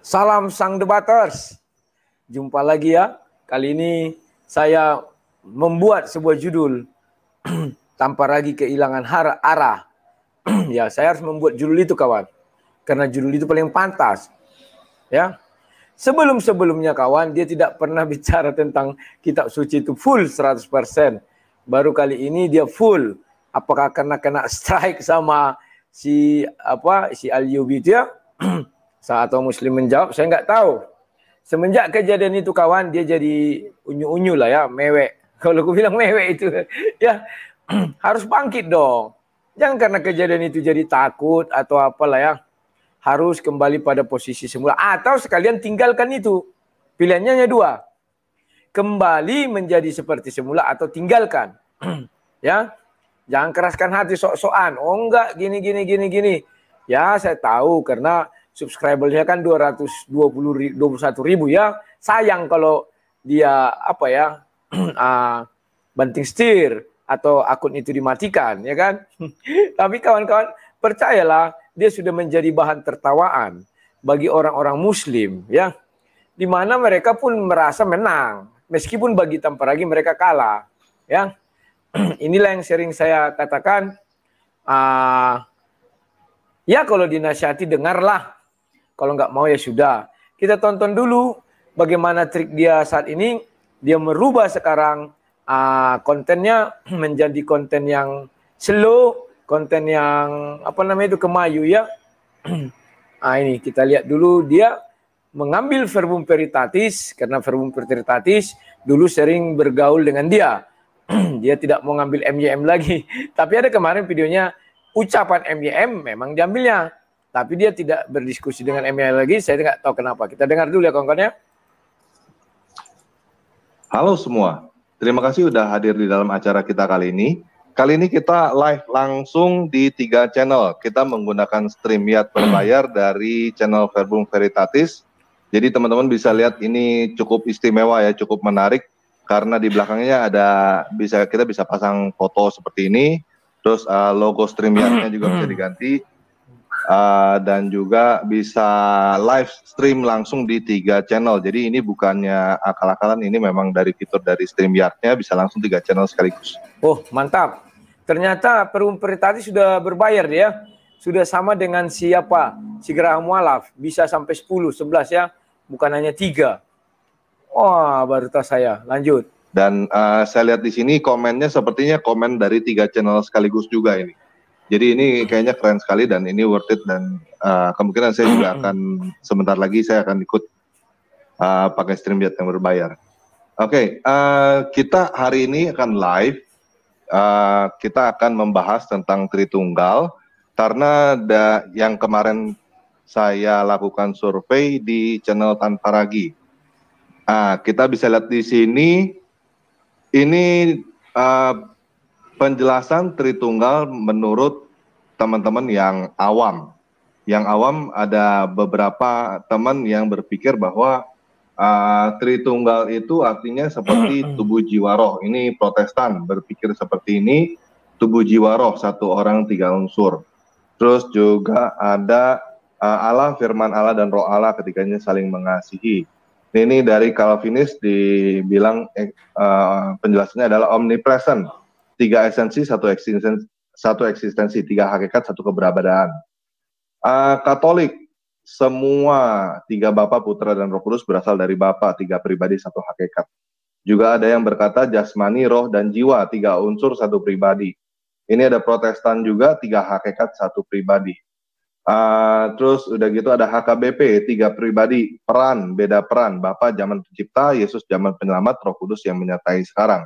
Salam sang debaters. Jumpa lagi ya. Kali ini saya membuat sebuah judul tanpa lagi kehilangan hara, arah. ya, saya harus membuat judul itu kawan. Karena judul itu paling pantas. Ya. Sebelum-sebelumnya kawan, dia tidak pernah bicara tentang kitab suci itu full 100%. Baru kali ini dia full. Apakah karena kena strike sama si apa si Al-Yubi itu ya? Saat orang Muslim menjawab, saya enggak tahu. Semenjak kejadian itu kawan, dia jadi unyu-unyu lah ya, mewek. Kalau aku bilang mewek itu, ya harus bangkit dong. Jangan karena kejadian itu jadi takut atau apalah ya. Harus kembali pada posisi semula. Atau sekalian tinggalkan itu. Pilihannya hanya dua. Kembali menjadi seperti semula atau tinggalkan. ya. Jangan keraskan hati sok-sokan. Oh enggak, gini, gini, gini, gini. Ya saya tahu karena subscribernya kan 220 21 ribu ya sayang kalau dia apa ya uh, banting setir atau akun itu dimatikan ya kan tapi kawan-kawan percayalah dia sudah menjadi bahan tertawaan bagi orang-orang muslim ya di mana mereka pun merasa menang meskipun bagi lagi mereka kalah ya inilah yang sering saya katakan uh, ya kalau dinasihati dengarlah kalau nggak mau ya sudah. Kita tonton dulu bagaimana trik dia saat ini. Dia merubah sekarang uh, kontennya menjadi konten yang slow, konten yang apa namanya itu kemayu ya. nah, ini kita lihat dulu dia mengambil verbum peritatis karena verbum peritatis dulu sering bergaul dengan dia. dia tidak mau ngambil MYM lagi. Tapi ada kemarin videonya ucapan MYM memang diambilnya. Tapi dia tidak berdiskusi dengan MI lagi, saya tidak tahu kenapa. Kita dengar dulu ya kawan-kawannya. Halo semua, terima kasih sudah hadir di dalam acara kita kali ini. Kali ini kita live langsung di tiga channel. Kita menggunakan StreamYard berbayar dari channel Verbum Veritatis. Jadi teman-teman bisa lihat ini cukup istimewa ya, cukup menarik karena di belakangnya ada bisa kita bisa pasang foto seperti ini. Terus uh, logo streamyard juga bisa diganti. Eh, dan juga bisa live stream langsung di tiga channel. Jadi ini bukannya akal-akalan, ini memang dari fitur dari StreamYard-nya bisa langsung tiga channel sekaligus. Oh mantap, ternyata Perum tadi sudah berbayar ya, sudah sama dengan siapa? Si Graham Mualaf, bisa sampai 10, 11 ya, bukan hanya tiga. Wah, baru tas saya. Lanjut. Dan uh, saya lihat di sini komennya sepertinya komen dari tiga channel sekaligus juga ini. Jadi ini kayaknya keren sekali dan ini worth it dan uh, kemungkinan saya juga akan sebentar lagi saya akan ikut uh, pakai StreamYard yang berbayar. Oke, okay, uh, eh, kita hari ini akan live. Uh, kita akan membahas tentang Tritunggal karena da, yang kemarin saya lakukan survei di channel Tanpa Uh, kita bisa lihat di sini ini uh, penjelasan Tritunggal menurut teman-teman yang awam. Yang awam ada beberapa teman yang berpikir bahwa uh, Tritunggal itu artinya seperti tubuh jiwa roh. Ini Protestan berpikir seperti ini, tubuh jiwa roh satu orang tiga unsur. Terus juga ada uh, Allah, firman Allah dan roh Allah ketiganya saling mengasihi. Ini dari Calvinis dibilang uh, penjelasannya adalah omnipresent tiga esensi, satu eksistensi, satu eksistensi, tiga hakikat, satu keberadaan. Uh, Katolik, semua tiga Bapa, Putra, dan Roh Kudus berasal dari Bapa, tiga pribadi, satu hakikat. Juga ada yang berkata jasmani, roh, dan jiwa, tiga unsur, satu pribadi. Ini ada Protestan juga, tiga hakikat, satu pribadi. Uh, terus udah gitu ada HKBP, tiga pribadi, peran, beda peran. Bapak zaman pencipta, Yesus zaman penyelamat, roh kudus yang menyertai sekarang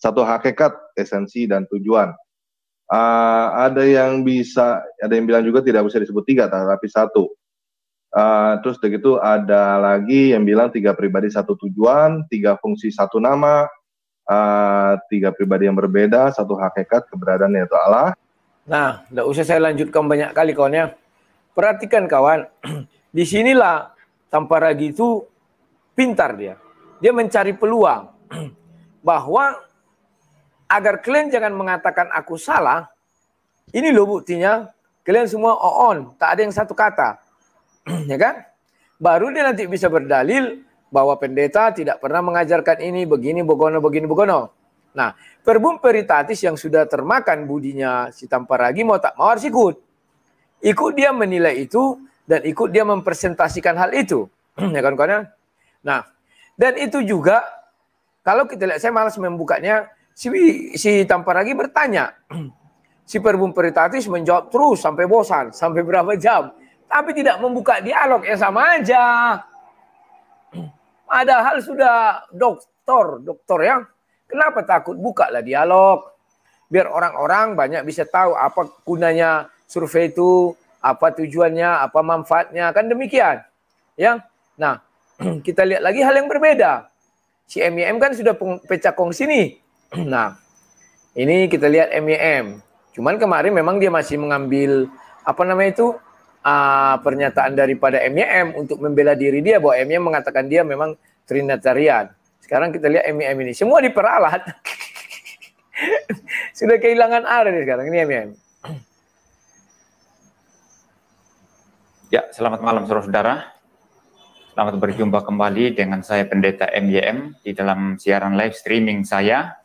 satu hakikat, esensi dan tujuan. Uh, ada yang bisa, ada yang bilang juga tidak bisa disebut tiga, tapi satu. Uh, terus begitu ada lagi yang bilang tiga pribadi satu tujuan, tiga fungsi satu nama, uh, tiga pribadi yang berbeda, satu hakikat keberadaan yaitu Allah. Nah, tidak usah saya lanjutkan banyak kali ya. Perhatikan kawan, disinilah Tamparagi itu pintar dia. Dia mencari peluang bahwa agar kalian jangan mengatakan aku salah, ini loh buktinya, kalian semua on, tak ada yang satu kata. ya kan? Baru dia nanti bisa berdalil bahwa pendeta tidak pernah mengajarkan ini, begini, begono, begini, begono. Nah, verbum peritatis yang sudah termakan budinya si Tamparagi mau tak mau harus ikut. Ikut dia menilai itu dan ikut dia mempresentasikan hal itu. ya kan kawan Nah, dan itu juga kalau kita lihat saya malas membukanya Si, si lagi bertanya. Si Perbum Peritatis menjawab terus sampai bosan, sampai berapa jam. Tapi tidak membuka dialog, ya sama aja. Padahal sudah doktor, doktor yang Kenapa takut? Bukalah dialog. Biar orang-orang banyak bisa tahu apa gunanya survei itu, apa tujuannya, apa manfaatnya. Kan demikian. Ya. Nah, kita lihat lagi hal yang berbeda. Si MIM kan sudah pecah kongsi nih. Nah, ini kita lihat MYM. Cuman kemarin memang dia masih mengambil apa namanya itu uh, pernyataan daripada MYM untuk membela diri dia bahwa MYM mengatakan dia memang Trinitarian. Sekarang kita lihat MYM ini semua diperalat. Sudah kehilangan arah ini sekarang ini MYM. Ya, selamat malam saudara-saudara. Selamat berjumpa kembali dengan saya Pendeta MYM di dalam siaran live streaming saya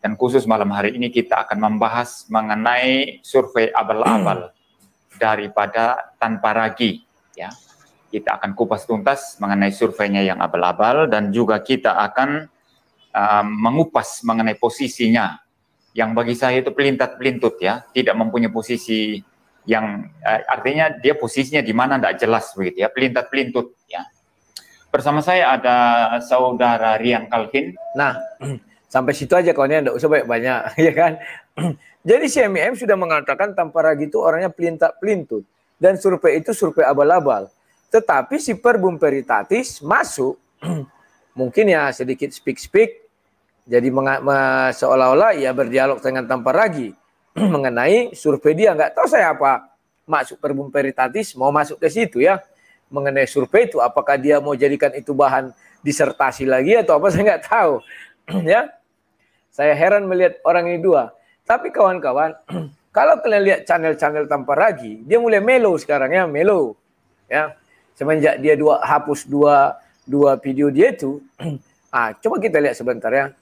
dan khusus malam hari ini kita akan membahas mengenai survei abal-abal hmm. daripada tanpa ragi. Ya, kita akan kupas tuntas mengenai surveinya yang abal-abal dan juga kita akan uh, mengupas mengenai posisinya yang bagi saya itu pelintat-pelintut ya, tidak mempunyai posisi yang uh, artinya dia posisinya di mana tidak jelas begitu ya, pelintat-pelintut ya. Bersama saya ada saudara Rian Kalkin. Nah, Sampai situ aja kawannya, enggak usah banyak-banyak, ya kan? Jadi CMM sudah mengatakan ragi itu orangnya pelintak-pelintut. Dan survei itu survei abal-abal. Tetapi si Perbum Peritatis masuk, mungkin ya sedikit speak-speak, jadi seolah-olah ia berdialog dengan tanpa ragi mengenai survei dia. Nggak tahu saya apa masuk Perbum Peritatis mau masuk ke situ ya mengenai survei itu apakah dia mau jadikan itu bahan disertasi lagi atau apa saya nggak tahu ya saya heran melihat orang ini dua. Tapi kawan-kawan, kalau kalian lihat channel-channel tanpa ragi, dia mulai melo sekarang ya, melo. Ya. Semenjak dia dua hapus dua dua video dia itu, ah coba kita lihat sebentar ya.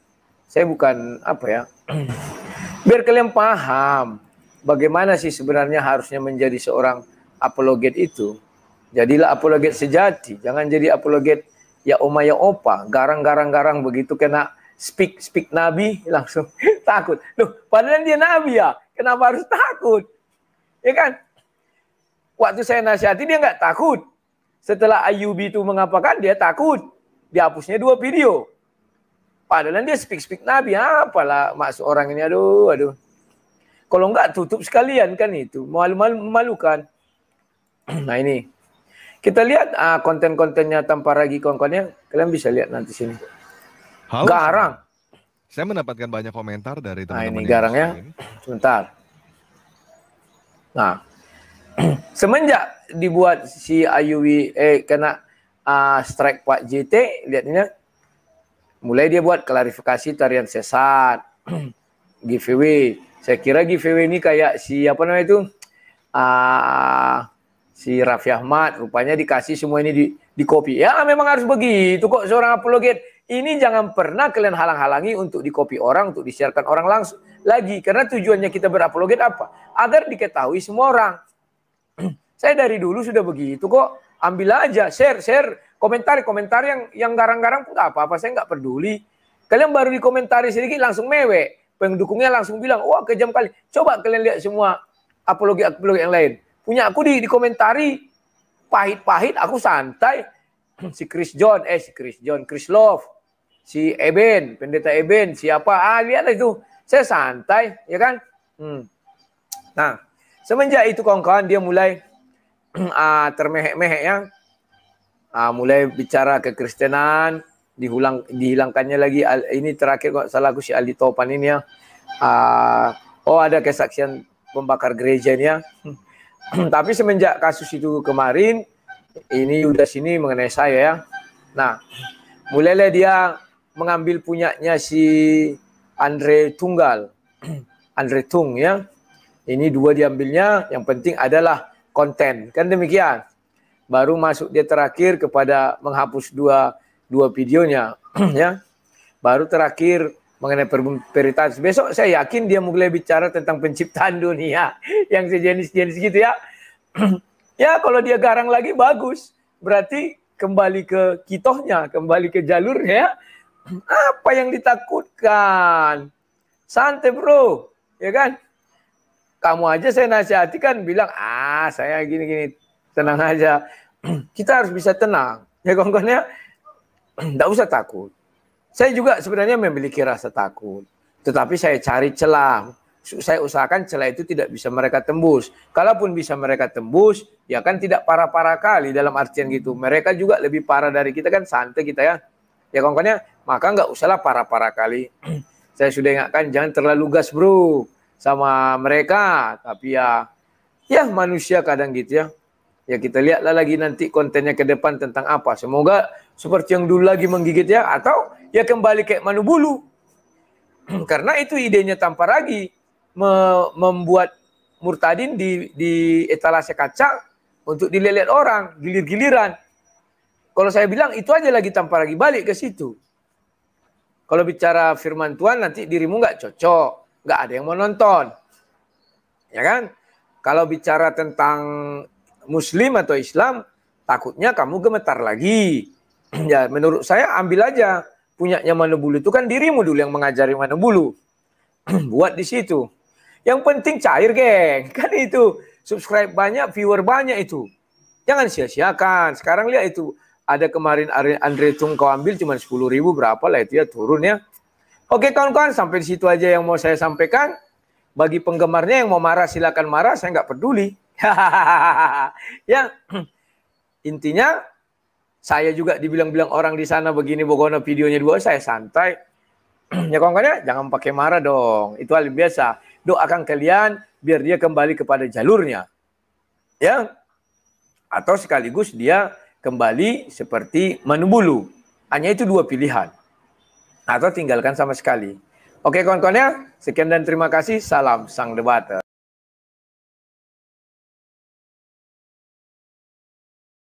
Saya bukan apa ya. Biar kalian paham bagaimana sih sebenarnya harusnya menjadi seorang apologet itu. Jadilah apologet sejati, jangan jadi apologet ya oma ya opa, garang-garang-garang begitu kena speak speak nabi langsung takut. Loh, padahal dia nabi ya. Kenapa harus takut? Ya kan? Waktu saya nasihati dia nggak takut. Setelah Ayubi itu mengapakan dia takut. Dihapusnya dua video. Padahal dia speak-speak Nabi. Apalah maksud orang ini. Aduh, aduh. Kalau enggak tutup sekalian kan itu. Malu-malu memalukan. nah ini. Kita lihat ah, konten-kontennya tanpa ragi kawan-kawannya. Kalian bisa lihat nanti sini. Halo. Garang. Saya mendapatkan banyak komentar dari teman-teman. Nah, ini garangnya. Sebentar. Nah, semenjak dibuat si Ayuwi eh kena uh, strike Pak JT, lihatnya mulai dia buat klarifikasi tarian sesat giveaway. Saya kira giveaway ini kayak si apa namanya itu? Uh, si Raffi Ahmad rupanya dikasih semua ini di di kopi. Ya memang harus begitu kok seorang apologet ini jangan pernah kalian halang-halangi untuk dikopi orang, untuk disiarkan orang langsung lagi. Karena tujuannya kita berapologet apa? Agar diketahui semua orang. Saya dari dulu sudah begitu kok. Ambil aja, share, share, komentar-komentar yang yang garang-garang pun apa-apa. Saya nggak peduli. Kalian baru dikomentari sedikit langsung mewek. Pendukungnya langsung bilang, wah kejam kali. Coba kalian lihat semua apologi-apologi yang lain. Punya aku di, dikomentari pahit-pahit, aku santai. si Chris John, eh si Chris John, Chris Love si Eben, pendeta Eben, siapa? Ah, lihatlah itu. Saya santai, ya kan? Hmm. Nah, semenjak itu kawan-kawan dia mulai uh, termehek-mehek ya. Uh, mulai bicara kekristenan, dihulang dihilangkannya lagi ini terakhir kok salah salahku si Ali Topan ini ya. Uh, oh ada kesaksian pembakar gereja ini ya. Tapi semenjak kasus itu kemarin ini udah sini mengenai saya ya. Nah, mulailah dia mengambil punyanya si Andre Tunggal. Andre Tung ya. Ini dua diambilnya, yang penting adalah konten. Kan demikian. Baru masuk dia terakhir kepada menghapus dua dua videonya ya. Baru terakhir mengenai perintah besok saya yakin dia mulai bicara tentang penciptaan dunia yang sejenis-jenis gitu ya ya kalau dia garang lagi bagus berarti kembali ke kitohnya kembali ke jalurnya ya. Apa yang ditakutkan? Santai bro, ya kan? Kamu aja saya nasihati kan bilang, ah saya gini-gini, tenang aja. Kita harus bisa tenang. Ya kawan-kawan ya, tidak usah takut. Saya juga sebenarnya memiliki rasa takut. Tetapi saya cari celah. Saya usahakan celah itu tidak bisa mereka tembus. Kalaupun bisa mereka tembus, ya kan tidak parah-parah kali dalam artian gitu. Mereka juga lebih parah dari kita kan santai kita ya. Ya kawan ya, maka nggak usahlah para-para kali. Saya sudah ingatkan jangan terlalu gas bro sama mereka. Tapi ya, ya manusia kadang gitu ya. Ya kita lihatlah lagi nanti kontennya ke depan tentang apa. Semoga seperti yang dulu lagi menggigit ya. Atau ya kembali kayak manu bulu. Karena itu idenya tanpa lagi. Me membuat murtadin di, di etalase kaca untuk dilihat orang, gilir-giliran. Kalau saya bilang itu aja lagi tanpa lagi balik ke situ. Kalau bicara firman Tuhan nanti dirimu nggak cocok, nggak ada yang mau nonton. Ya kan? Kalau bicara tentang muslim atau Islam, takutnya kamu gemetar lagi. ya, menurut saya ambil aja punyanya Manubulu itu kan dirimu dulu yang mengajari Manubulu. Buat di situ. Yang penting cair, geng. Kan itu subscribe banyak, viewer banyak itu. Jangan sia-siakan. Sekarang lihat itu ada kemarin Andre Tungko ambil cuma 10 ribu berapa lah itu ya turun ya. Oke kawan-kawan sampai di situ aja yang mau saya sampaikan. Bagi penggemarnya yang mau marah silakan marah saya nggak peduli. ya intinya saya juga dibilang-bilang orang di sana begini bagaimana videonya dua saya santai. ya kawan-kawan ya jangan pakai marah dong itu hal yang biasa. Doakan kalian biar dia kembali kepada jalurnya. Ya atau sekaligus dia kembali seperti menubulu. Hanya itu dua pilihan. Atau tinggalkan sama sekali. Oke kawan-kawan ya, sekian dan terima kasih. Salam Sang Debater.